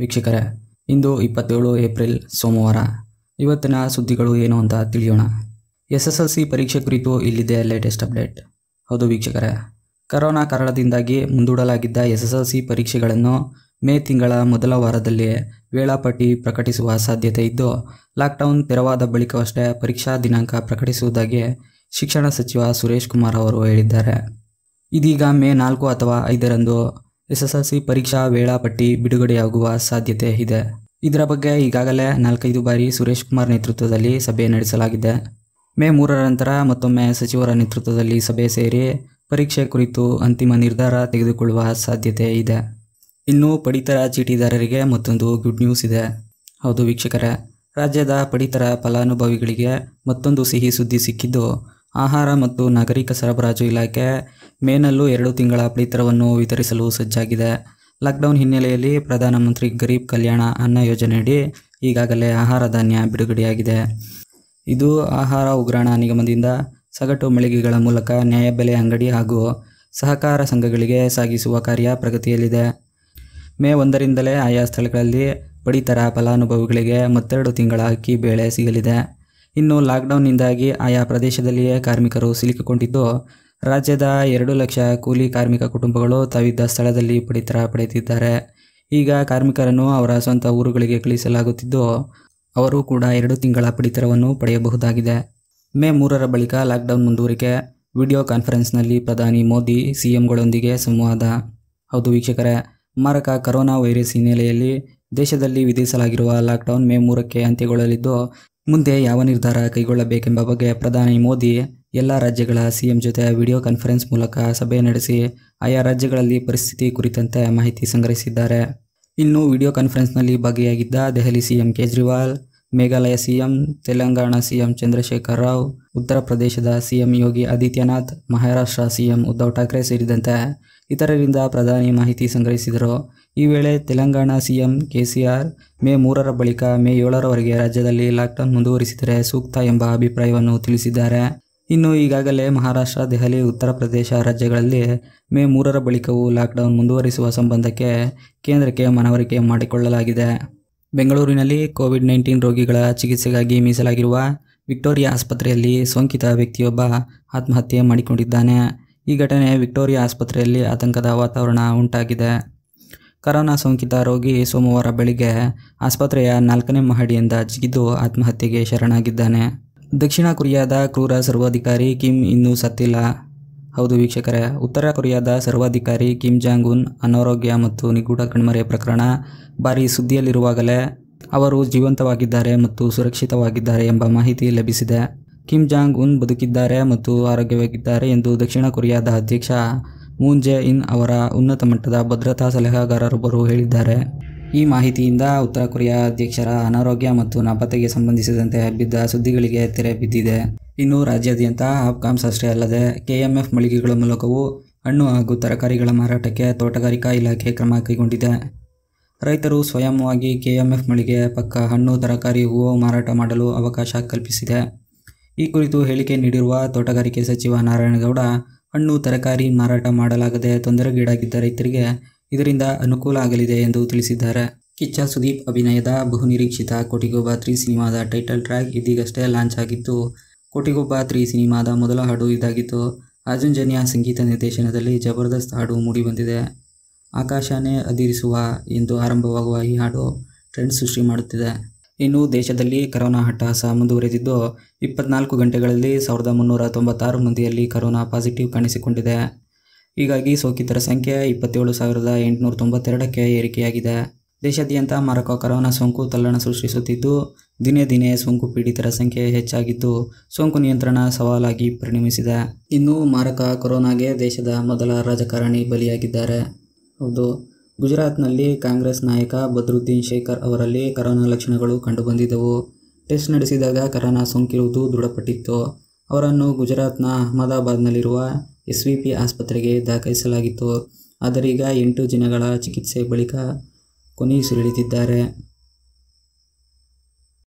ವೀಕ್ಷಕರೇ ಇಂದು ಇಪ್ಪತ್ತೇಳು ಏಪ್ರಿಲ್ ಸೋಮವಾರ ಇವತ್ತಿನ ಸುದ್ದಿಗಳು ಏನು ಅಂತ ತಿಳಿಯೋಣ ಎಸ್ ಎಸ್ ಎಲ್ ಸಿ ಪರೀಕ್ಷೆ ಕುರಿತು ಇಲ್ಲಿದೆ ಲೇಟೆಸ್ಟ್ ಅಪ್ಡೇಟ್ ಹೌದು ವೀಕ್ಷಕರೇ ಕರೋನಾ ಕಾರಣದಿಂದಾಗಿ ಮುಂದೂಡಲಾಗಿದ್ದ ಎಸ್ ಎಸ್ ಎಲ್ ಸಿ ಪರೀಕ್ಷೆಗಳನ್ನು ಮೇ ತಿಂಗಳ ಮೊದಲ ವಾರದಲ್ಲಿ ವೇಳಾಪಟ್ಟಿ ಪ್ರಕಟಿಸುವ ಸಾಧ್ಯತೆ ಇದ್ದು ಲಾಕ್ಡೌನ್ ತೆರವಾದ ಬಳಿಕವಷ್ಟೇ ಪರೀಕ್ಷಾ ದಿನಾಂಕ ಪ್ರಕಟಿಸುವುದಾಗಿ ಶಿಕ್ಷಣ ಸಚಿವ ಸುರೇಶ್ ಕುಮಾರ್ ಅವರು ಹೇಳಿದ್ದಾರೆ ಇದೀಗ ಮೇ ನಾಲ್ಕು ಅಥವಾ ಐದರಂದು ಸಿ ಪರೀಕ್ಷಾ ವೇಳಾಪಟ್ಟಿ ಬಿಡುಗಡೆಯಾಗುವ ಸಾಧ್ಯತೆ ಇದೆ ಇದರ ಬಗ್ಗೆ ಈಗಾಗಲೇ ನಾಲ್ಕೈದು ಬಾರಿ ಸುರೇಶ್ ಕುಮಾರ್ ನೇತೃತ್ವದಲ್ಲಿ ಸಭೆ ನಡೆಸಲಾಗಿದೆ ಮೇ ಮೂರರ ನಂತರ ಮತ್ತೊಮ್ಮೆ ಸಚಿವರ ನೇತೃತ್ವದಲ್ಲಿ ಸಭೆ ಸೇರಿ ಪರೀಕ್ಷೆ ಕುರಿತು ಅಂತಿಮ ನಿರ್ಧಾರ ತೆಗೆದುಕೊಳ್ಳುವ ಸಾಧ್ಯತೆ ಇದೆ ಇನ್ನು ಪಡಿತರ ಚೀಟಿದಾರರಿಗೆ ಮತ್ತೊಂದು ಗುಡ್ ನ್ಯೂಸ್ ಇದೆ ಹೌದು ವೀಕ್ಷಕರೇ ರಾಜ್ಯದ ಪಡಿತರ ಫಲಾನುಭವಿಗಳಿಗೆ ಮತ್ತೊಂದು ಸಿಹಿ ಸುದ್ದಿ ಸಿಕ್ಕಿದ್ದು ಆಹಾರ ಮತ್ತು ನಾಗರಿಕ ಸರಬರಾಜು ಇಲಾಖೆ ಮೇನಲ್ಲೂ ಎರಡು ತಿಂಗಳ ಪಡಿತರವನ್ನು ವಿತರಿಸಲು ಸಜ್ಜಾಗಿದೆ ಲಾಕ್ಡೌನ್ ಹಿನ್ನೆಲೆಯಲ್ಲಿ ಪ್ರಧಾನಮಂತ್ರಿ ಗರೀಬ್ ಕಲ್ಯಾಣ ಅನ್ನ ಯೋಜನೆಯಡಿ ಈಗಾಗಲೇ ಆಹಾರ ಧಾನ್ಯ ಬಿಡುಗಡೆಯಾಗಿದೆ ಇದು ಆಹಾರ ಉಗ್ರಾಣ ನಿಗಮದಿಂದ ಸಗಟು ಮಳಿಗೆಗಳ ಮೂಲಕ ನ್ಯಾಯಬೆಲೆ ಅಂಗಡಿ ಹಾಗೂ ಸಹಕಾರ ಸಂಘಗಳಿಗೆ ಸಾಗಿಸುವ ಕಾರ್ಯ ಪ್ರಗತಿಯಲ್ಲಿದೆ ಮೇ ಒಂದರಿಂದಲೇ ಆಯಾ ಸ್ಥಳಗಳಲ್ಲಿ ಪಡಿತರ ಫಲಾನುಭವಿಗಳಿಗೆ ಮತ್ತೆರಡು ತಿಂಗಳ ಅಕ್ಕಿ ಬೇಳೆ ಸಿಗಲಿದೆ ಇನ್ನು ಲಾಕ್ಡೌನ್ನಿಂದಾಗಿ ಆಯಾ ಪ್ರದೇಶದಲ್ಲಿಯೇ ಕಾರ್ಮಿಕರು ಸಿಲುಕಿಕೊಂಡಿದ್ದು ರಾಜ್ಯದ ಎರಡು ಲಕ್ಷ ಕೂಲಿ ಕಾರ್ಮಿಕ ಕುಟುಂಬಗಳು ತಾವಿದ್ದ ಸ್ಥಳದಲ್ಲಿ ಪಡಿತರ ಪಡೆಯುತ್ತಿದ್ದಾರೆ ಈಗ ಕಾರ್ಮಿಕರನ್ನು ಅವರ ಸ್ವಂತ ಊರುಗಳಿಗೆ ಕಳಿಸಲಾಗುತ್ತಿದ್ದು ಅವರು ಕೂಡ ಎರಡು ತಿಂಗಳ ಪಡಿತರವನ್ನು ಪಡೆಯಬಹುದಾಗಿದೆ ಮೇ ಮೂರರ ಬಳಿಕ ಲಾಕ್ಡೌನ್ ಮುಂದುವರಿಕೆ ವಿಡಿಯೋ ಕಾನ್ಫರೆನ್ಸ್ನಲ್ಲಿ ಪ್ರಧಾನಿ ಮೋದಿ ಸಿಎಂಗಳೊಂದಿಗೆ ಸಂವಾದ ಹೌದು ವೀಕ್ಷಕರೇ ಮಾರಕ ಕರೋನಾ ವೈರಸ್ ಹಿನ್ನೆಲೆಯಲ್ಲಿ ದೇಶದಲ್ಲಿ ವಿಧಿಸಲಾಗಿರುವ ಲಾಕ್ಡೌನ್ ಮೇ ಮೂರಕ್ಕೆ ಅಂತ್ಯಗೊಳ್ಳಲಿದ್ದು ಮುಂದೆ ಯಾವ ನಿರ್ಧಾರ ಕೈಗೊಳ್ಳಬೇಕೆಂಬ ಬಗ್ಗೆ ಪ್ರಧಾನಿ ಮೋದಿ ಎಲ್ಲ ರಾಜ್ಯಗಳ ಸಿಎಂ ಜೊತೆ ವಿಡಿಯೋ ಕಾನ್ಫರೆನ್ಸ್ ಮೂಲಕ ಸಭೆ ನಡೆಸಿ ಆಯಾ ರಾಜ್ಯಗಳಲ್ಲಿ ಪರಿಸ್ಥಿತಿ ಕುರಿತಂತೆ ಮಾಹಿತಿ ಸಂಗ್ರಹಿಸಿದ್ದಾರೆ ಇನ್ನು ವಿಡಿಯೋ ಕಾನ್ಫರೆನ್ಸ್ನಲ್ಲಿ ಭಾಗಿಯಾಗಿದ್ದ Delhi CM Kejriwal Meghalaya CM Telangana CM Chandrashekar Rao ಉತ್ತರ ಪ್ರದೇಶದ ಸಿಎಂ ಯೋಗಿ ಆದಿತ್ಯನಾಥ್ ಮಹಾರಾಷ್ಟ್ರ ಸಿಎಂ ಉದ್ಧವ್ ಠಾಕ್ರೆ ಸೇರಿದಂತೆ ಇತರರಿಂದ ಪ್ರಧಾನಿ ಮಾಹಿತಿ ಸಂಗ್ರಹಿಸಿದರು ಈ ವೇಳೆ ತೆಲಂಗಾಣ ಸಿಎಂ ಕೆಸಿಆರ್ ಮೇ ಮೂರರ ಬಳಿಕ ಮೇ ಏಳರವರೆಗೆ ರಾಜ್ಯದಲ್ಲಿ ಲಾಕ್ಡೌನ್ ಮುಂದುವರಿಸಿದರೆ ಸೂಕ್ತ ಎಂಬ ಅಭಿಪ್ರಾಯವನ್ನು ತಿಳಿಸಿದ್ದಾರೆ ಇನ್ನು ಈಗಾಗಲೇ ಮಹಾರಾಷ್ಟ್ರ ದೆಹಲಿ ಉತ್ತರ ಪ್ರದೇಶ ರಾಜ್ಯಗಳಲ್ಲಿ ಮೇ ಮೂರರ ಬಳಿಕವೂ ಲಾಕ್ಡೌನ್ ಮುಂದುವರಿಸುವ ಸಂಬಂಧಕ್ಕೆ ಕೇಂದ್ರಕ್ಕೆ ಮನವರಿಕೆ ಮಾಡಿಕೊಳ್ಳಲಾಗಿದೆ ಬೆಂಗಳೂರಿನಲ್ಲಿ ಕೋವಿಡ್ ನೈನ್ಟೀನ್ ರೋಗಿಗಳ ಚಿಕಿತ್ಸೆಗಾಗಿ ಮೀಸಲಾಗಿರುವ ವಿಕ್ಟೋರಿಯಾ ಆಸ್ಪತ್ರೆಯಲ್ಲಿ ಸೋಂಕಿತ ವ್ಯಕ್ತಿಯೊಬ್ಬ ಆತ್ಮಹತ್ಯೆ ಮಾಡಿಕೊಂಡಿದ್ದಾನೆ ಈ ಘಟನೆ ವಿಕ್ಟೋರಿಯಾ ಆಸ್ಪತ್ರೆಯಲ್ಲಿ ಆತಂಕದ ವಾತಾವರಣ ಉಂಟಾಗಿದೆ ಕರೋನಾ ಸೋಂಕಿತ ರೋಗಿ ಸೋಮವಾರ ಬೆಳಿಗ್ಗೆ ಆಸ್ಪತ್ರೆಯ ನಾಲ್ಕನೇ ಮಹಡಿಯಿಂದ ಜಿಗಿದು ಆತ್ಮಹತ್ಯೆಗೆ ಶರಣಾಗಿದ್ದಾನೆ ದಕ್ಷಿಣ ಕೊರಿಯಾದ ಕ್ರೂರ ಸರ್ವಾಧಿಕಾರಿ ಕಿಮ್ ಇನ್ನೂ ಸತ್ತಿಲ್ಲ ಹೌದು ವೀಕ್ಷಕರೇ ಉತ್ತರ ಕೊರಿಯಾದ ಸರ್ವಾಧಿಕಾರಿ ಕಿಮ್ ಜಾಂಗ್ ಉನ್ ಅನಾರೋಗ್ಯ ಮತ್ತು ನಿಗೂಢ ಕಣ್ಮರೆ ಪ್ರಕರಣ ಭಾರೀ ಸುದ್ದಿಯಲ್ಲಿರುವಾಗಲೇ ಅವರು ಜೀವಂತವಾಗಿದ್ದಾರೆ ಮತ್ತು ಸುರಕ್ಷಿತವಾಗಿದ್ದಾರೆ ಎಂಬ ಮಾಹಿತಿ ಲಭಿಸಿದೆ ಕಿಮ್ ಜಾಂಗ್ ಉನ್ ಬದುಕಿದ್ದಾರೆ ಮತ್ತು ಆರೋಗ್ಯವಾಗಿದ್ದಾರೆ ಎಂದು ದಕ್ಷಿಣ ಕೊರಿಯಾದ ಅಧ್ಯಕ್ಷ ಮೂನ್ ಜೆ ಇನ್ ಅವರ ಉನ್ನತ ಮಟ್ಟದ ಭದ್ರತಾ ಸಲಹೆಗಾರರೊಬ್ಬರು ಹೇಳಿದ್ದಾರೆ ಈ ಮಾಹಿತಿಯಿಂದ ಉತ್ತರ ಕೊರಿಯಾ ಅಧ್ಯಕ್ಷರ ಅನಾರೋಗ್ಯ ಮತ್ತು ನಾಪತ್ತೆಗೆ ಸಂಬಂಧಿಸಿದಂತೆ ಹಬ್ಬಿದ್ದ ಸುದ್ದಿಗಳಿಗೆ ತೆರೆ ಬಿದ್ದಿದೆ ಇನ್ನು ರಾಜ್ಯಾದ್ಯಂತ ಆಪ್ಕಾಮ್ಸ್ ಅಷ್ಟೇ ಅಲ್ಲದೆ ಕೆಎಂಎಫ್ ಮಳಿಗೆಗಳ ಮೂಲಕವೂ ಹಣ್ಣು ಹಾಗೂ ತರಕಾರಿಗಳ ಮಾರಾಟಕ್ಕೆ ತೋಟಗಾರಿಕಾ ಇಲಾಖೆ ಕ್ರಮ ಕೈಗೊಂಡಿದೆ ರೈತರು ಸ್ವಯಂವಾಗಿ ಕೆಎಂಎಫ್ ಮಳಿಗೆ ಪಕ್ಕ ಹಣ್ಣು ತರಕಾರಿ ಹೂವು ಮಾರಾಟ ಮಾಡಲು ಅವಕಾಶ ಕಲ್ಪಿಸಿದೆ ಈ ಕುರಿತು ಹೇಳಿಕೆ ನೀಡಿರುವ ತೋಟಗಾರಿಕೆ ಸಚಿವ ನಾರಾಯಣಗೌಡ ಹಣ್ಣು ತರಕಾರಿ ಮಾರಾಟ ಮಾಡಲಾಗದೆ ತೊಂದರೆಗೀಡಾಗಿದ್ದ ರೈತರಿಗೆ ಇದರಿಂದ ಅನುಕೂಲ ಆಗಲಿದೆ ಎಂದು ತಿಳಿಸಿದ್ದಾರೆ ಕಿಚ್ಚ ಸುದೀಪ್ ಅಭಿನಯದ ಬಹುನಿರೀಕ್ಷಿತ ಕೋಟಿಗೊಬ್ಬ ತ್ರೀ ಸಿನಿಮಾದ ಟೈಟಲ್ ಟ್ರ್ಯಾಕ್ ಇದೀಗಷ್ಟೇ ಲಾಂಚ್ ಆಗಿತ್ತು ಕೋಟಿಗೊಬ್ಬ ತ್ರೀ ಸಿನಿಮಾದ ಮೊದಲ ಹಾಡು ಇದಾಗಿತ್ತು ಅರ್ಜುನ್ ಸಂಗೀತ ನಿರ್ದೇಶನದಲ್ಲಿ ಜಬರ್ದಸ್ತ್ ಹಾಡು ಮೂಡಿಬಂದಿದೆ ಆಕಾಶನೇ ಅದಿರಿಸುವ ಎಂದು ಆರಂಭವಾಗುವ ಈ ಹಾಡು ಟ್ರೆಂಡ್ ಸೃಷ್ಟಿ ಮಾಡುತ್ತಿದೆ ಇನ್ನು ದೇಶದಲ್ಲಿ ಕರೋನಾ ಹಟ್ಟಹಾಸ ಮುಂದುವರೆದಿದ್ದು ಇಪ್ಪತ್ನಾಲ್ಕು ಗಂಟೆಗಳಲ್ಲಿ ಸಾವಿರದ ಮುನ್ನೂರ ತೊಂಬತ್ತಾರು ಮಂದಿಯಲ್ಲಿ ಕರೋನಾ ಪಾಸಿಟಿವ್ ಕಾಣಿಸಿಕೊಂಡಿದೆ ಹೀಗಾಗಿ ಸೋಂಕಿತರ ಸಂಖ್ಯೆ ಇಪ್ಪತ್ತೇಳು ಸಾವಿರದ ಎಂಟುನೂರ ತೊಂಬತ್ತೆರಡಕ್ಕೆ ಏರಿಕೆಯಾಗಿದೆ ದೇಶಾದ್ಯಂತ ಮಾರಕ ಕರೋನಾ ಸೋಂಕು ತಲ್ಲಣ ಸೃಷ್ಟಿಸುತ್ತಿದ್ದು ದಿನೇ ದಿನೇ ಸೋಂಕು ಪೀಡಿತರ ಸಂಖ್ಯೆ ಹೆಚ್ಚಾಗಿದ್ದು ಸೋಂಕು ನಿಯಂತ್ರಣ ಸವಾಲಾಗಿ ಪರಿಣಮಿಸಿದೆ ಇನ್ನು ಮಾರಕ ಕೊರೋನಾಗೆ ದೇಶದ ಮೊದಲ ರಾಜಕಾರಣಿ ಬಲಿಯಾಗಿದ್ದಾರೆ ಹೌದು ಗುಜರಾತ್ನಲ್ಲಿ ಕಾಂಗ್ರೆಸ್ ನಾಯಕ ಬದ್ರುದ್ದೀನ್ ಶೇಖರ್ ಅವರಲ್ಲಿ ಕರೋನಾ ಲಕ್ಷಣಗಳು ಕಂಡುಬಂದಿದ್ದವು ಟೆಸ್ಟ್ ನಡೆಸಿದಾಗ ಕರೋನಾ ಸೋಂಕಿರುವುದು ದೃಢಪಟ್ಟಿತ್ತು ಅವರನ್ನು ಗುಜರಾತ್ನ ಅಹಮದಾಬಾದ್ನಲ್ಲಿರುವ ಎಸ್ ವಿ ಪಿ ಆಸ್ಪತ್ರೆಗೆ ದಾಖಲಿಸಲಾಗಿತ್ತು ಆದರೀಗ ಎಂಟು ದಿನಗಳ ಚಿಕಿತ್ಸೆ ಬಳಿಕ ಕೊನೆಯುಸಿರೆಳೆದಿದ್ದಾರೆ